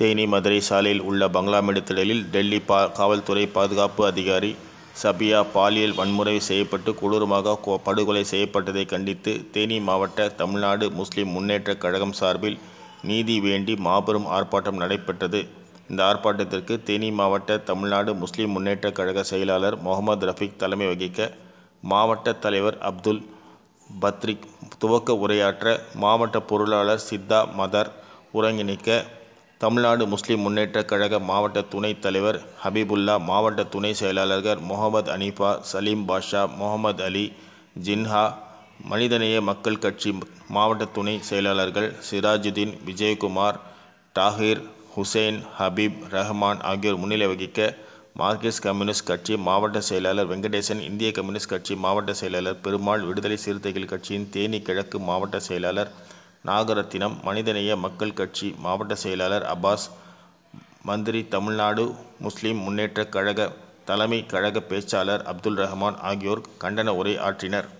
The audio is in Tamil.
தேனி மதுரை சாலையில் உள்ள பங்களா திடலில் டெல்லி பா காவல்துறை பாதுகாப்பு அதிகாரி சபியா பாலியல் வன்முறை செய்யப்பட்டு கொடூரமாக படுகொலை செய்யப்பட்டதை கண்டித்து தேனி மாவட்ட தமிழ்நாடு முஸ்லிம் முன்னேற்றக் கழகம் சார்பில் நீதி வேண்டி மாபெரும் ஆர்ப்பாட்டம் நடைபெற்றது இந்த ஆர்ப்பாட்டத்திற்கு தேனி மாவட்ட தமிழ்நாடு முஸ்லிம் முன்னேற்றக் கழக செயலாளர் முகமது ரஃபீக் தலைமை வகிக்க மாவட்ட தலைவர் அப்துல் பத்ரிக் துவக்க உரையாற்ற மாவட்ட பொருளாளர் சித்தா மதர் ஒருங்கிணைக்க தமிழ்நாடு முஸ்லிம் முன்னேற்றக் கழக மாவட்ட துணைத் தலைவர் ஹபீபுல்லா மாவட்ட துணை செயலாளர்கள் முகமது அனீஃபா சலீம் பாஷா முகமது அலி ஜின்ஹா மனிதநேய மக்கள் கட்சி மாவட்ட துணை செயலாளர்கள் சிராஜுதீன் விஜயகுமார் டாகிர் ஹுசைன் ஹபீப் ரஹ்மான் ஆகியோர் முன்னிலை வகிக்க மார்க்சிஸ்ட் கம்யூனிஸ்ட் கட்சி மாவட்ட செயலாளர் வெங்கடேசன் இந்திய கம்யூனிஸ்ட் கட்சி மாவட்ட செயலாளர் பெருமாள் விடுதலை சிறுத்தைகள் கட்சியின் தேனி கிழக்கு மாவட்ட செயலாளர் நாகரத்தினம் மனிதநேய மக்கள் கட்சி மாவட்ட செயலாளர் அப்பாஸ் மந்திரி தமிழ்நாடு முஸ்லிம் முன்னேற்ற கழக தலைமை கழக பேச்சாளர் அப்துல் ரஹ்மான் ஆகியோர் கண்டன உரை ஆற்றினர்